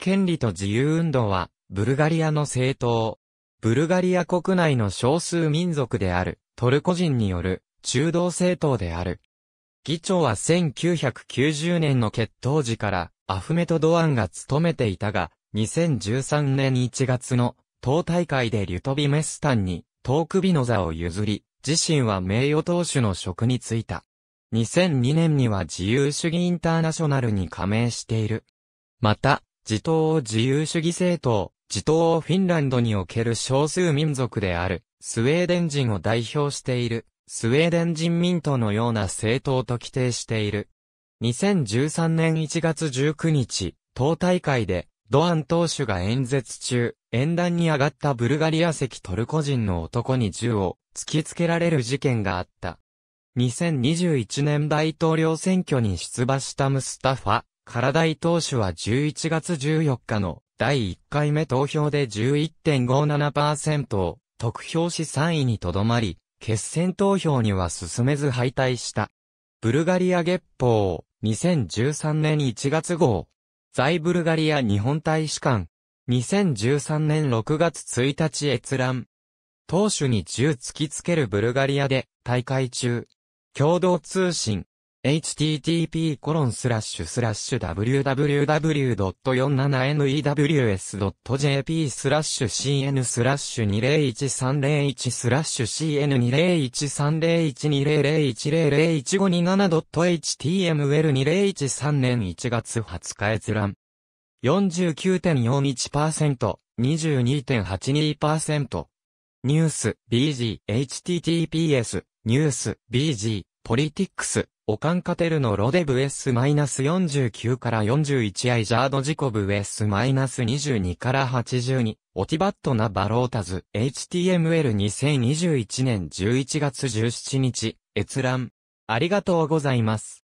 権利と自由運動は、ブルガリアの政党。ブルガリア国内の少数民族である、トルコ人による、中道政党である。議長は1990年の決闘時から、アフメトドアンが務めていたが、2013年1月の、党大会でリュトビメスタンに、ク首の座を譲り、自身は名誉党首の職に就いた。2002年には自由主義インターナショナルに加盟している。また、自党自由主義政党、自党フィンランドにおける少数民族である、スウェーデン人を代表している、スウェーデン人民党のような政党と規定している。2013年1月19日、党大会で、ドアン党首が演説中、演壇に上がったブルガリア籍トルコ人の男に銃を突きつけられる事件があった。2021年大統領選挙に出馬したムスタファ、体井投手は11月14日の第1回目投票で11.57%を得票し3位にとどまり、決戦投票には進めず敗退した。ブルガリア月報、2013年1月号。在ブルガリア日本大使館。2013年6月1日閲覧。投手に銃突きつけるブルガリアで大会中。共同通信。http://www.47news.jp コロンススララッッシシュュスラッシュ cn スラッシュ201301スラッシュ cn2013012001001527.html2013 年1月20日閲覧。49.41%、22.82%。ニュース BG https ニュース BG ポリティックス、オカンカテルのロデブ S-49 から41アイジャードジコブ S-22 から82、オティバットナバロータズ、HTML2021 年11月17日、閲覧。ありがとうございます。